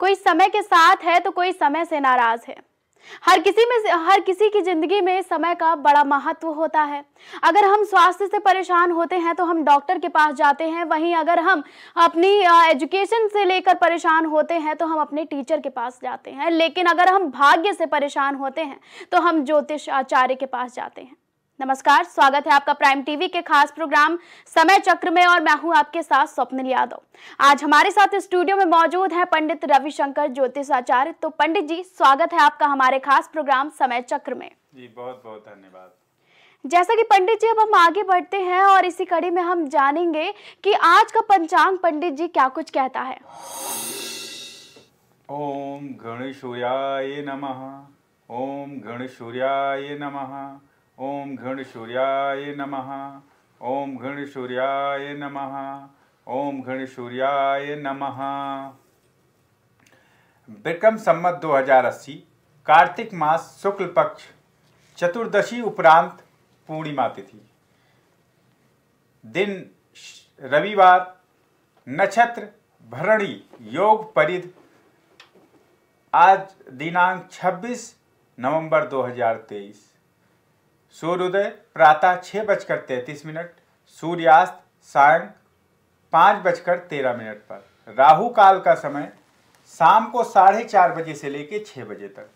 कोई समय के साथ है तो कोई समय से नाराज है हर किसी में हर किसी की ज़िंदगी में समय का बड़ा महत्व होता है अगर हम स्वास्थ्य से परेशान होते हैं तो हम डॉक्टर के पास जाते हैं वहीं अगर हम अपनी एजुकेशन से लेकर परेशान होते हैं तो हम अपने टीचर के पास जाते हैं लेकिन अगर हम भाग्य से परेशान होते हैं तो हम ज्योतिष आचार्य के पास जाते हैं नमस्कार स्वागत है आपका प्राइम टीवी के खास प्रोग्राम समय चक्र में और मैं हूं आपके साथ स्वप्निल यादव आज हमारे साथ स्टूडियो में मौजूद है पंडित रविशंकर ज्योतिषाचार्य तो पंडित जी स्वागत है आपका हमारे खास प्रोग्राम समय चक्र में जी बहुत बहुत धन्यवाद जैसा कि पंडित जी अब हम आगे बढ़ते हैं और इसी कड़ी में हम जानेंगे की आज का पंचांग पंडित जी क्या कुछ कहता है ओम गणेश नम ओम गणेश नमः ओम सूर्याय नम ओम घृण सूर्याय नम ओम घृण सूर्याय नम विक्रम हजार अस्सी कार्तिक मास शुक्ल पक्ष चतुर्दशी उपरांत पूर्णिमा तिथि दिन रविवार नक्षत्र भरणी योग परिध आज दिनांक 26 नवंबर 2023 सूर्योदय प्रातः छः बजकर तैंतीस मिनट सूर्यास्त सायं पाँच बजकर तेरह मिनट पर राहु काल का समय शाम को साढ़े चार बजे से लेकर छः बजे तक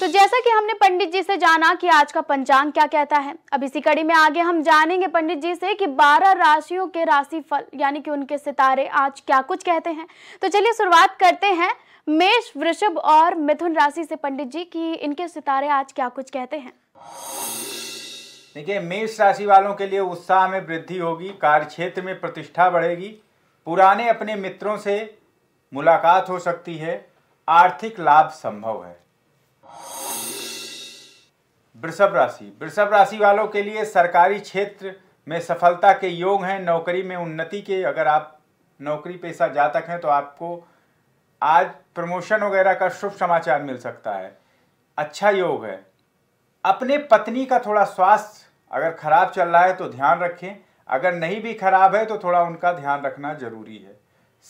तो जैसा कि हमने पंडित जी से जाना कि आज का पंचांग क्या कहता है अब इसी कड़ी में आगे हम जानेंगे पंडित जी से कि 12 राशियों के राशि फल यानी कि उनके सितारे आज क्या कुछ कहते हैं तो चलिए शुरुआत करते हैं मेष वृषभ और मिथुन राशि से पंडित जी की इनके सितारे आज क्या कुछ कहते हैं देखिए मेष राशि वालों के लिए उत्साह में वृद्धि होगी कार्य क्षेत्र में प्रतिष्ठा बढ़ेगी पुराने अपने मित्रों से मुलाकात हो सकती है आर्थिक लाभ संभव है वृषभ राशि वृषभ राशि वालों के लिए सरकारी क्षेत्र में सफलता के योग हैं नौकरी में उन्नति के अगर आप नौकरी पेशा जातक हैं तो आपको आज प्रमोशन वगैरह का शुभ समाचार मिल सकता है अच्छा योग है अपने पत्नी का थोड़ा स्वास्थ्य अगर खराब चल रहा है तो ध्यान रखें अगर नहीं भी खराब है तो थोड़ा उनका ध्यान रखना जरूरी है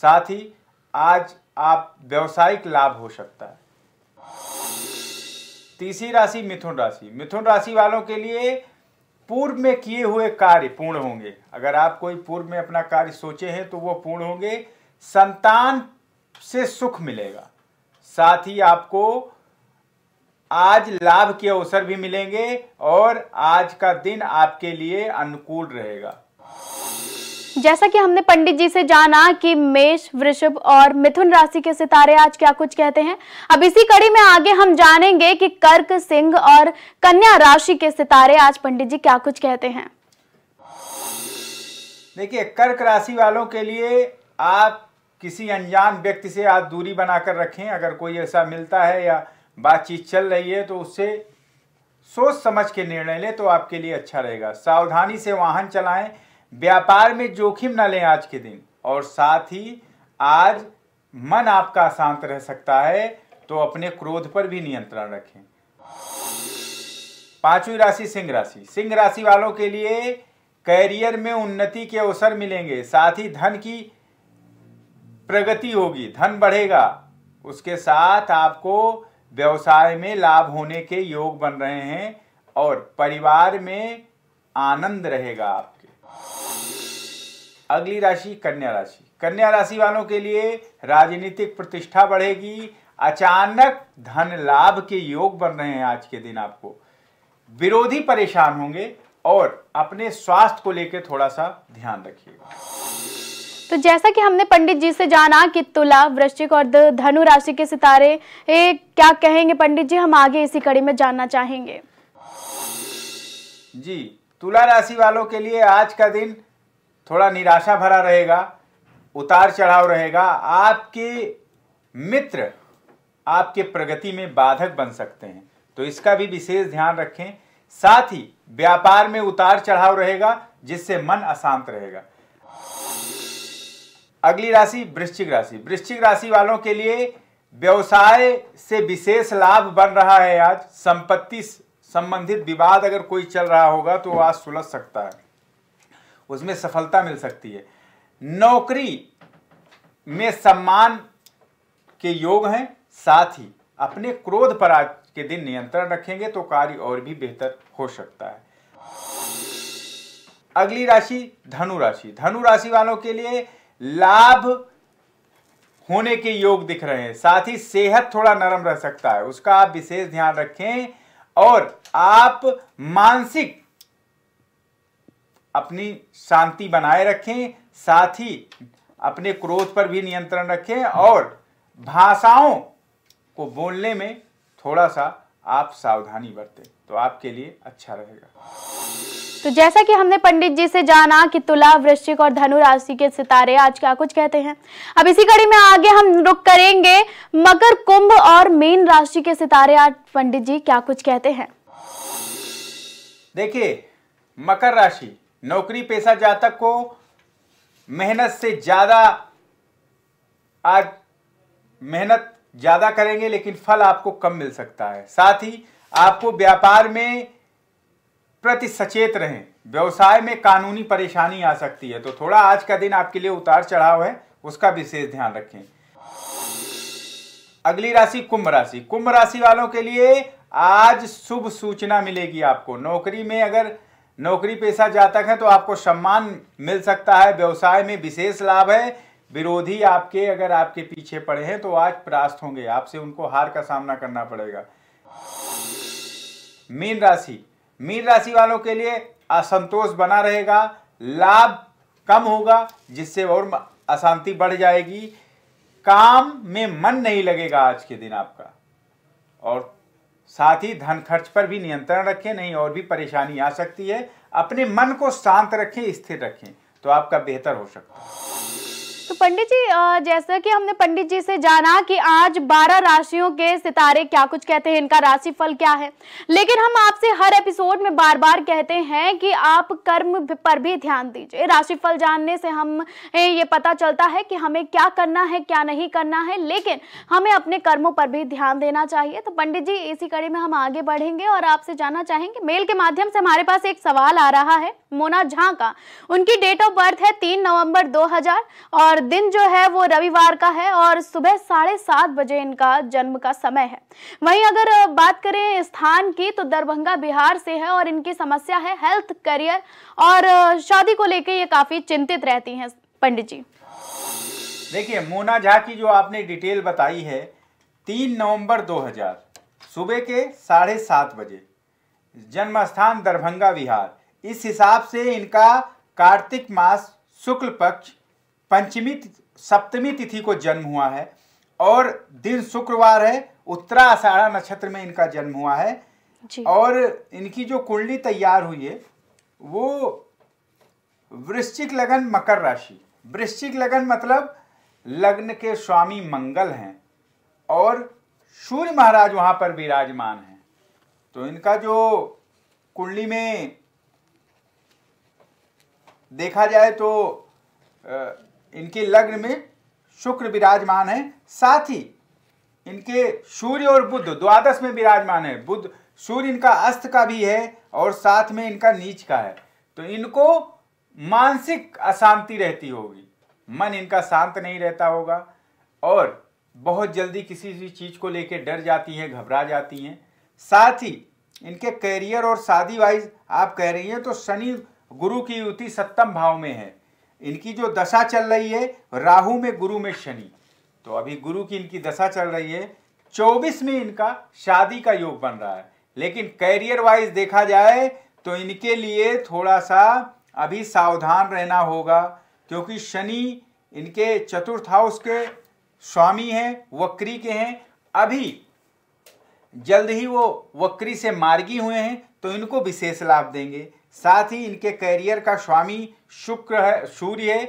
साथ ही आज आप व्यवसायिक लाभ हो सकता है तीसरी राशि मिथुन राशि मिथुन राशि वालों के लिए पूर्व में किए हुए कार्य पूर्ण होंगे अगर आप कोई पूर्व में अपना कार्य सोचे हैं तो वो पूर्ण होंगे संतान से सुख मिलेगा साथ ही आपको आज लाभ के अवसर भी मिलेंगे और आज का दिन आपके लिए अनुकूल रहेगा जैसा कि हमने पंडित जी से जाना कि मेष वृषभ और मिथुन राशि के सितारे आज क्या कुछ कहते हैं अब इसी कड़ी में आगे हम जानेंगे कि कर्क सिंह और कन्या राशि के सितारे आज पंडित जी क्या कुछ कहते हैं देखिए कर्क राशि वालों के लिए आप किसी अनजान व्यक्ति से आप दूरी बनाकर रखें अगर कोई ऐसा मिलता है या बातचीत चल रही है तो उससे सोच समझ के निर्णय लें तो आपके लिए अच्छा रहेगा सावधानी से वाहन चलाएं व्यापार में जोखिम ना लें आज के दिन और साथ ही आज मन आपका शांत रह सकता है तो अपने क्रोध पर भी नियंत्रण रखें पांचवी राशि सिंह राशि सिंह राशि वालों के लिए करियर में उन्नति के अवसर मिलेंगे साथ ही धन की प्रगति होगी धन बढ़ेगा उसके साथ आपको व्यवसाय में लाभ होने के योग बन रहे हैं और परिवार में आनंद रहेगा आपके अगली राशि कन्या राशि कन्या राशि वालों के लिए राजनीतिक प्रतिष्ठा बढ़ेगी अचानक धन लाभ के योग बन रहे हैं आज के दिन आपको विरोधी परेशान होंगे और अपने स्वास्थ्य को लेकर थोड़ा सा ध्यान रखिएगा तो जैसा कि हमने पंडित जी से जाना कि तुला वृश्चिक और धनु राशि के सितारे ए, क्या कहेंगे पंडित जी हम आगे इसी कड़ी में जानना चाहेंगे जी तुला राशि वालों के लिए आज का दिन थोड़ा निराशा भरा रहेगा उतार चढ़ाव रहेगा आपके मित्र आपके प्रगति में बाधक बन सकते हैं तो इसका भी विशेष ध्यान रखें साथ ही व्यापार में उतार चढ़ाव रहेगा जिससे मन अशांत रहेगा अगली राशि वृश्चिक राशि वृश्चिक राशि वालों के लिए व्यवसाय से विशेष लाभ बन रहा है आज संपत्ति संबंधित विवाद अगर कोई चल रहा होगा तो आज सुलझ सकता है उसमें सफलता मिल सकती है नौकरी में सम्मान के योग हैं साथ ही अपने क्रोध पर आज के दिन नियंत्रण रखेंगे तो कार्य और भी बेहतर हो सकता है अगली राशि धनु राशि धनु राशि वालों के लिए लाभ होने के योग दिख रहे हैं साथ ही सेहत थोड़ा नरम रह सकता है उसका आप विशेष ध्यान रखें और आप मानसिक अपनी शांति बनाए रखें साथ ही अपने क्रोध पर भी नियंत्रण रखें और भाषाओं को बोलने में थोड़ा सा आप सावधानी बरतें तो आपके लिए अच्छा रहेगा तो जैसा कि हमने पंडित जी से जाना कि तुला वृश्चिक और धनु राशि के सितारे आज क्या कुछ कहते हैं अब इसी कड़ी में आगे हम रुक करेंगे मकर कुंभ और मीन राशि के सितारे आज पंडित जी क्या कुछ कहते हैं देखिए मकर राशि नौकरी पेशा जातक को मेहनत से ज्यादा आज मेहनत ज्यादा करेंगे लेकिन फल आपको कम मिल सकता है साथ ही आपको व्यापार में प्रति सचेत रहें व्यवसाय में कानूनी परेशानी आ सकती है तो थोड़ा आज का दिन आपके लिए उतार चढ़ाव है उसका विशेष ध्यान रखें अगली राशि कुंभ राशि कुंभ राशि वालों के लिए आज शुभ सूचना मिलेगी आपको नौकरी में अगर नौकरी पेशा जातक है तो आपको सम्मान मिल सकता है व्यवसाय में विशेष लाभ है विरोधी आपके अगर आपके पीछे पड़े हैं तो आज परास्त होंगे आपसे उनको हार का सामना करना पड़ेगा मीन राशि मीन राशि वालों के लिए असंतोष बना रहेगा लाभ कम होगा जिससे और अशांति बढ़ जाएगी काम में मन नहीं लगेगा आज के दिन आपका और साथ ही धन खर्च पर भी नियंत्रण रखें नहीं और भी परेशानी आ सकती है अपने मन को शांत रखें स्थिर रखें तो आपका बेहतर हो सकता है तो पंडित जी जैसा कि हमने पंडित जी से जाना कि आज 12 राशियों के सितारे क्या कुछ कहते हैं इनका राशिफल क्या है लेकिन हम आपसे हर एपिसोड में बार बार कहते हैं कि आप कर्म पर भी ध्यान दीजिए राशिफल जानने से हम ये पता चलता है कि हमें क्या करना है क्या नहीं करना है लेकिन हमें अपने कर्मों पर भी ध्यान देना चाहिए तो पंडित जी इसी कड़ी में हम आगे बढ़ेंगे और आपसे जानना चाहेंगे मेल के माध्यम से हमारे पास एक सवाल आ रहा है मोना झा का उनकी डेट ऑफ बर्थ है तीन नवम्बर दो और और दिन जो है वो रविवार का है और सुबह साढ़े सात बजे इनका जन्म का समय है वहीं अगर बात करें स्थान की तो दरभंगा बिहार से है और इनकी समस्या है हेल्थ करियर और शादी को लेकर ये काफी चिंतित रहती हैं पंडित जी देखिए मोना झा की जो आपने डिटेल बताई है तीन नवंबर 2000 सुबह के साढ़े सात बजे जन्म स्थान दरभंगा बिहार इस हिसाब से इनका कार्तिक मास शुक्ल पक्ष पंचमी सप्तमी तिथि को जन्म हुआ है और दिन शुक्रवार है उत्तरा आषाढ़ा नक्षत्र में इनका जन्म हुआ है जी। और इनकी जो कुंडली तैयार हुई है वो वृश्चिक लगन मकर राशि वृश्चिक लगन मतलब लग्न के स्वामी मंगल हैं और सूर्य महाराज वहाँ पर विराजमान हैं तो इनका जो कुंडली में देखा जाए तो इनके लग्न में शुक्र विराजमान है साथ ही इनके सूर्य और बुद्ध द्वादश में विराजमान है बुद्ध सूर्य इनका अस्त का भी है और साथ में इनका नीच का है तो इनको मानसिक अशांति रहती होगी मन इनका शांत नहीं रहता होगा और बहुत जल्दी किसी भी चीज़ को लेकर डर जाती हैं घबरा जाती हैं साथ ही इनके करियर और शादी वाइज आप कह रही हैं तो शनि गुरु की युति सप्तम भाव में है इनकी जो दशा चल रही है राहु में गुरु में शनि तो अभी गुरु की इनकी दशा चल रही है चौबीस में इनका शादी का योग बन रहा है लेकिन कैरियर वाइज देखा जाए तो इनके लिए थोड़ा सा अभी सावधान रहना होगा क्योंकि शनि इनके चतुर्थ हाउस के स्वामी हैं वक्री के हैं अभी जल्द ही वो वक्री से मार्गी हुए हैं तो इनको विशेष लाभ देंगे साथ ही इनके कैरियर का स्वामी शुक्र है सूर्य है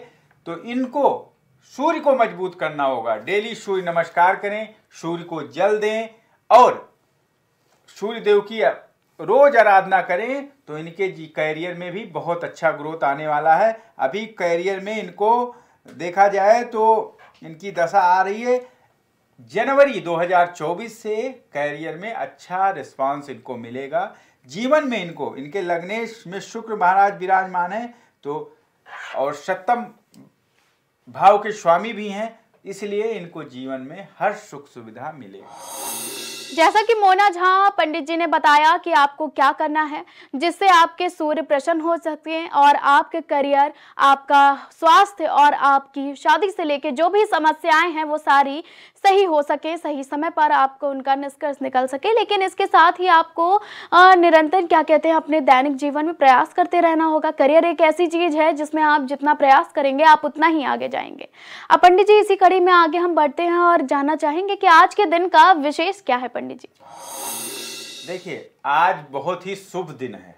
तो इनको सूर्य को मजबूत करना होगा डेली सूर्य नमस्कार करें सूर्य को जल दें और सूर्य देव की रोज आराधना करें तो इनके जी कैरियर में भी बहुत अच्छा ग्रोथ आने वाला है अभी कैरियर में इनको देखा जाए तो इनकी दशा आ रही है जनवरी 2024 से कैरियर में अच्छा रिस्पांस इनको मिलेगा जीवन में इनको इनके लग्नेश में शुक्र महाराज विराजमान है तो और सप्तम भाव के स्वामी भी हैं इसलिए इनको जीवन में हर सुख सुविधा मिले जैसा कि मोना झा पंडित जी ने बताया कि आपको क्या करना है जिससे आपके सूर्य प्रसन्न हो सकते हैं और आपके करियर आपका स्वास्थ्य और आपकी शादी से लेके जो भी समस्याएं हैं वो सारी सही हो सके सही समय पर आपको उनका निष्कर्ष निकल सके लेकिन इसके साथ ही आपको निरंतर क्या कहते हैं अपने दैनिक जीवन में प्रयास करते रहना होगा करियर एक ऐसी चीज़ है जिसमें आप जितना प्रयास करेंगे आप उतना ही आगे जाएंगे अब पंडित जी इसी कड़ी में आगे हम बढ़ते हैं और जानना चाहेंगे कि आज के दिन का विशेष क्या है पंडित पंडित जी देखिए आज बहुत ही शुभ दिन है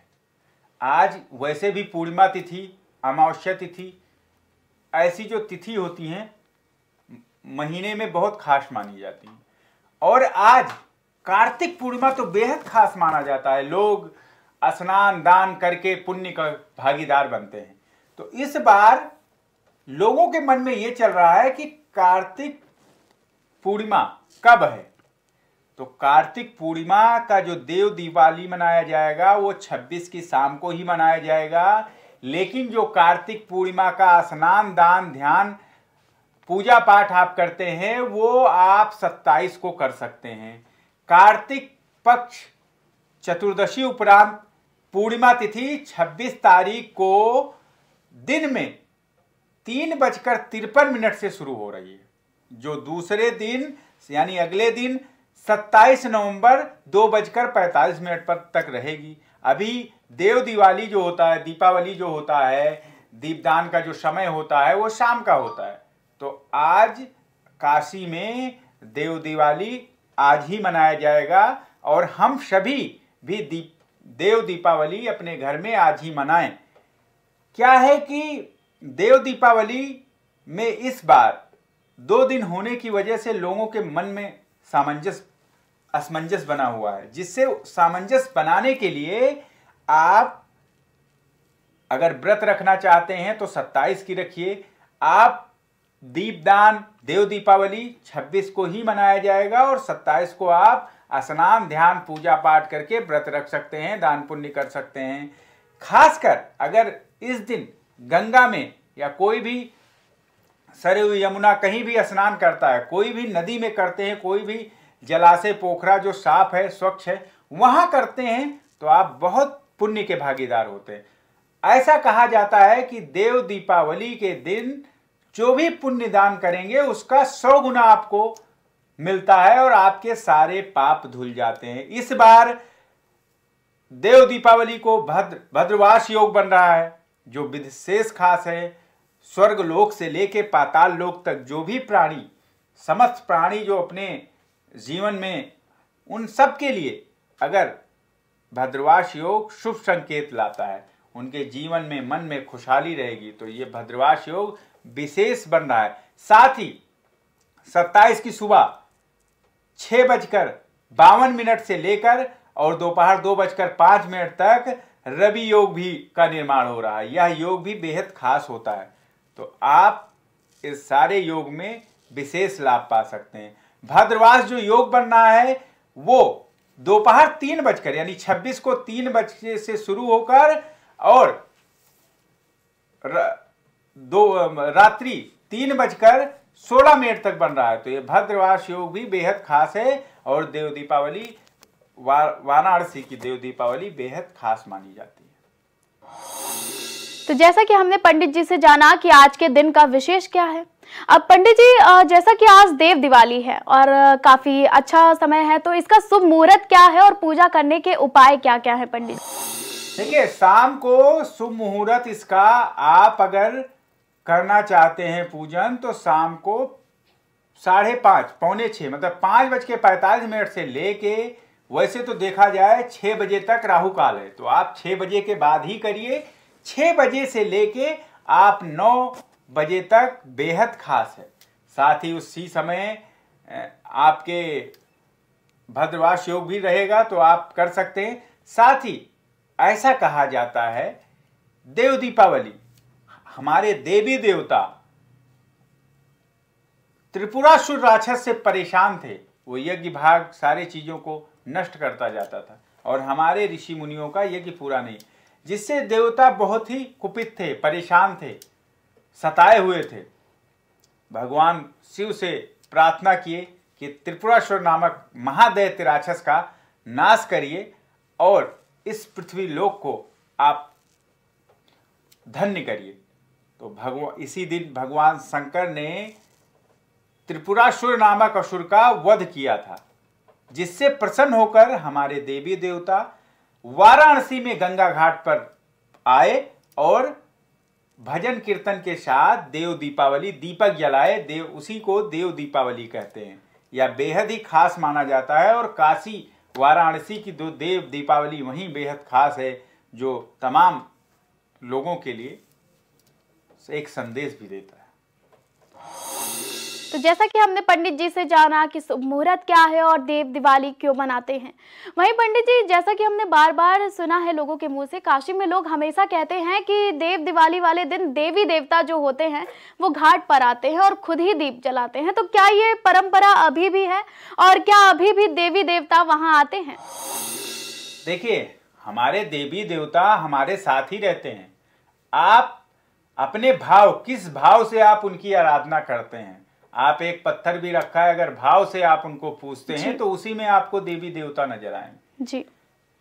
आज वैसे भी पूर्णिमा तिथि अमावस्या तिथि ऐसी जो तिथि होती हैं महीने में बहुत खास मानी जाती हैं और आज कार्तिक पूर्णिमा तो बेहद खास माना जाता है लोग स्नान दान करके पुण्य का भागीदार बनते हैं तो इस बार लोगों के मन में ये चल रहा है कि कार्तिक पूर्णिमा कब है तो कार्तिक पूर्णिमा का जो देव दिवाली मनाया जाएगा वो 26 की शाम को ही मनाया जाएगा लेकिन जो कार्तिक पूर्णिमा का स्नान दान ध्यान पूजा पाठ आप करते हैं वो आप 27 को कर सकते हैं कार्तिक पक्ष चतुर्दशी उपरांत पूर्णिमा तिथि 26 तारीख को दिन में तीन बजकर तिरपन मिनट से शुरू हो रही है जो दूसरे दिन यानी अगले दिन सत्ताईस नवंबर दो बजकर पैंतालीस मिनट पर तक रहेगी अभी देव दिवाली जो होता है दीपावली जो होता है दीपदान का जो समय होता है वो शाम का होता है तो आज काशी में देव दिवाली आज ही मनाया जाएगा और हम सभी भी दीप देव दीपावली अपने घर में आज ही मनाएं क्या है कि देव दीपावली में इस बार दो दिन होने की वजह से लोगों के मन में सामंजस्य असमंजस बना हुआ है जिससे सामंजस्य बनाने के लिए आप अगर व्रत रखना चाहते हैं तो 27 की रखिए आप दीपदान देव दीपावली 26 को ही मनाया जाएगा और 27 को आप स्नान ध्यान पूजा पाठ करके व्रत रख सकते हैं दान पुण्य कर सकते हैं खासकर अगर इस दिन गंगा में या कोई भी सरयू यमुना कहीं भी स्नान करता है कोई भी नदी में करते हैं कोई भी जलाशय पोखरा जो साफ है स्वच्छ है वहां करते हैं तो आप बहुत पुण्य के भागीदार होते हैं ऐसा कहा जाता है कि देव दीपावली के दिन जो भी पुण्य दान करेंगे उसका सौ गुना आपको मिलता है और आपके सारे पाप धुल जाते हैं इस बार देव दीपावली को भद्र भद्रवास योग बन रहा है जो विशेष खास है स्वर्ग लोक से लेके पाताल लोक तक जो भी प्राणी समस्त प्राणी जो अपने जीवन में उन सब के लिए अगर भद्रवास योग शुभ संकेत लाता है उनके जीवन में मन में खुशहाली रहेगी तो ये भद्रवास योग विशेष बन रहा है साथ ही सत्ताईस की सुबह छः बजकर बावन मिनट से लेकर और दोपहर दो बजकर पाँच मिनट तक रवि योग भी का निर्माण हो रहा है यह योग भी बेहद खास होता है तो आप इस सारे योग में विशेष लाभ पा सकते हैं भद्रवास जो योग बन रहा है वो दोपहर तीन बजकर यानी छब्बीस को तीन बजे से शुरू होकर और दो रात्रि तीन बजकर सोलह मिनट तक बन रहा है तो ये भद्रवास योग भी बेहद खास है और देव दीपावली वाराणसी की देव दीपावली बेहद खास मानी जाती है तो जैसा कि हमने पंडित जी से जाना कि आज के दिन का विशेष क्या है अब पंडित जी जैसा कि आज देव दिवाली है और काफी अच्छा समय है तो इसका शुभ मुहूर्त क्या है और पूजा करने के उपाय क्या क्या है पंडित देखिये शाम को शुभ मुहूर्त इसका आप अगर करना चाहते हैं पूजन तो शाम को साढ़े पांच पौने छ मतलब पांच बज के पैतालीस मिनट से लेके वैसे तो देखा जाए छह बजे तक राहु काल है तो आप छह बजे के बाद ही करिए छः बजे से लेके आप नौ बजे तक बेहद खास है साथ ही उसी समय आपके भद्रवास योग भी रहेगा तो आप कर सकते हैं साथ ही ऐसा कहा जाता है देव दीपावली हमारे देवी देवता त्रिपुरासुर राक्षस से परेशान थे वो यज्ञ भाग सारे चीज़ों को नष्ट करता जाता था और हमारे ऋषि मुनियों का यज्ञ पूरा नहीं जिससे देवता बहुत ही कुपित थे परेशान थे सताए हुए थे भगवान शिव से प्रार्थना किए कि त्रिपुरासुर नामक महादैत्य राक्षस का नाश करिए और इस पृथ्वी लोक को आप धन्य करिए तो भगवान इसी दिन भगवान शंकर ने त्रिपुरासुर नामक असुर का वध किया था जिससे प्रसन्न होकर हमारे देवी देवता वाराणसी में गंगा घाट पर आए और भजन कीर्तन के साथ देव दीपावली दीपक जलाए देव उसी को देव दीपावली कहते हैं या बेहद ही खास माना जाता है और काशी वाराणसी की जो देव दीपावली वहीं बेहद खास है जो तमाम लोगों के लिए एक संदेश भी देता तो जैसा कि हमने पंडित जी से जाना कि शुभ मुहूर्त क्या है और देव दिवाली क्यों मनाते हैं वहीं पंडित जी जैसा कि हमने बार बार सुना है लोगों के मुंह से काशी में लोग हमेशा कहते हैं कि देव दिवाली वाले दिन देवी देवता जो होते हैं वो घाट पर आते हैं और खुद ही दीप जलाते हैं तो क्या ये परंपरा अभी भी है और क्या अभी भी देवी देवता वहाँ आते हैं देखिए हमारे देवी देवता हमारे साथ ही रहते हैं आप अपने भाव किस भाव से आप उनकी आराधना करते हैं आप एक पत्थर भी रखा है अगर भाव से आप उनको पूछते हैं तो उसी में आपको देवी देवता नजर आएंगे जी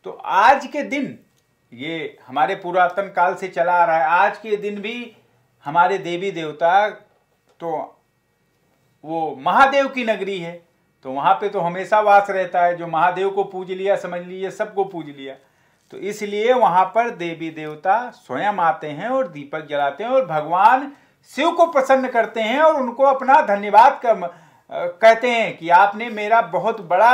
तो आज के दिन ये हमारे पुरातन काल से चला आ रहा है आज के दिन भी हमारे देवी देवता तो वो महादेव की नगरी है तो वहां पे तो हमेशा वास रहता है जो महादेव को पूज लिया समझ लीजिए सबको पूज लिया तो इसलिए वहां पर देवी देवता स्वयं आते हैं और दीपक जलाते हैं और भगवान शिव को प्रसन्न करते हैं और उनको अपना धन्यवाद कर, कहते हैं कि आपने मेरा बहुत बड़ा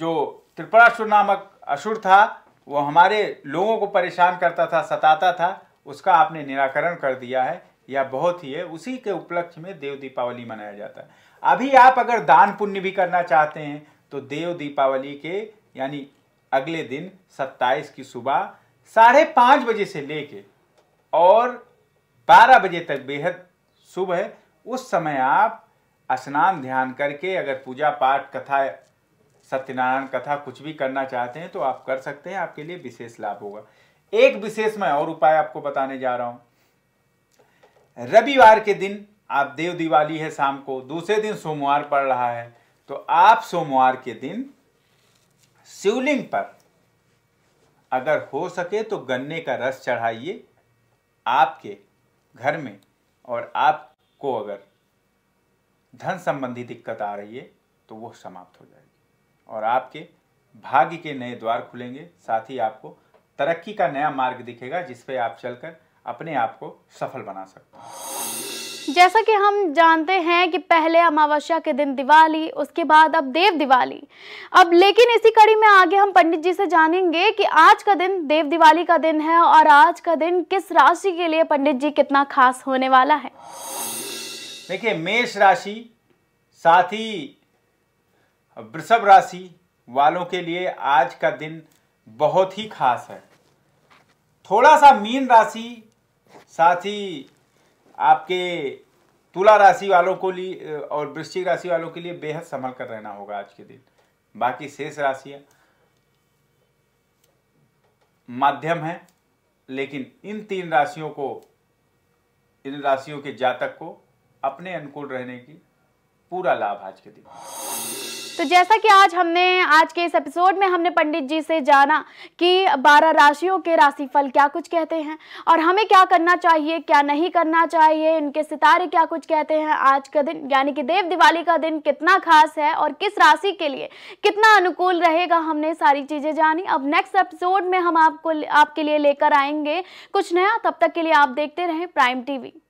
जो त्रिपुरासुर नामक असुर था वो हमारे लोगों को परेशान करता था सताता था उसका आपने निराकरण कर दिया है या बहुत ही है उसी के उपलक्ष्य में देव दीपावली मनाया जाता है अभी आप अगर दान पुण्य भी करना चाहते हैं तो देव दीपावली के यानी अगले दिन 27 की सुबह साढ़े पाँच बजे से लेके और बारह बजे तक बेहद शुभ है उस समय आप स्नान ध्यान करके अगर पूजा पाठ कथा सत्यनारायण कथा कुछ भी करना चाहते हैं तो आप कर सकते हैं आपके लिए विशेष लाभ होगा एक विशेष मैं और उपाय आपको बताने जा रहा हूं रविवार के दिन आप देव दिवाली है शाम को दूसरे दिन सोमवार पड़ रहा है तो आप सोमवार के दिन शिवलिंग पर अगर हो सके तो गन्ने का रस चढ़ाइए आपके घर में और आपको अगर धन संबंधी दिक्कत आ रही है तो वो समाप्त हो जाएगी और आपके भाग्य के नए द्वार खुलेंगे साथ ही आपको तरक्की का नया मार्ग दिखेगा जिसपे आप चलकर अपने आप को सफल बना सकते हैं जैसा कि हम जानते हैं कि पहले अमावस्या के दिन दिवाली उसके बाद अब देव दिवाली अब लेकिन इसी कड़ी में आगे हम पंडित जी से जानेंगे कि आज का दिन देव दिवाली का दिन है और आज का दिन किस राशि के लिए पंडित जी कितना खास होने वाला है देखिए मेष राशि साथ ही वृषभ राशि वालों के लिए आज का दिन बहुत ही खास है थोड़ा सा मीन राशि साथ ही आपके तुला राशि वालों को लिए और वृश्चिक राशि वालों के लिए बेहद संभल कर रहना होगा आज के दिन बाकी शेष राशियां माध्यम है लेकिन इन तीन राशियों को इन राशियों के जातक को अपने अनुकूल रहने की पूरा लाभ आज के दिन तो जैसा कि आज हमने आज के इस एपिसोड में हमने पंडित जी से जाना कि बारह राशियों के राशिफल क्या कुछ कहते हैं और हमें क्या करना चाहिए क्या नहीं करना चाहिए इनके सितारे क्या कुछ कहते हैं आज का दिन यानी कि देव दिवाली का दिन कितना खास है और किस राशि के लिए कितना अनुकूल रहेगा हमने सारी चीज़ें जानी अब नेक्स्ट एपिसोड में हम आपको आपके लिए लेकर आएंगे कुछ नया तब तक के लिए आप देखते रहें प्राइम टीवी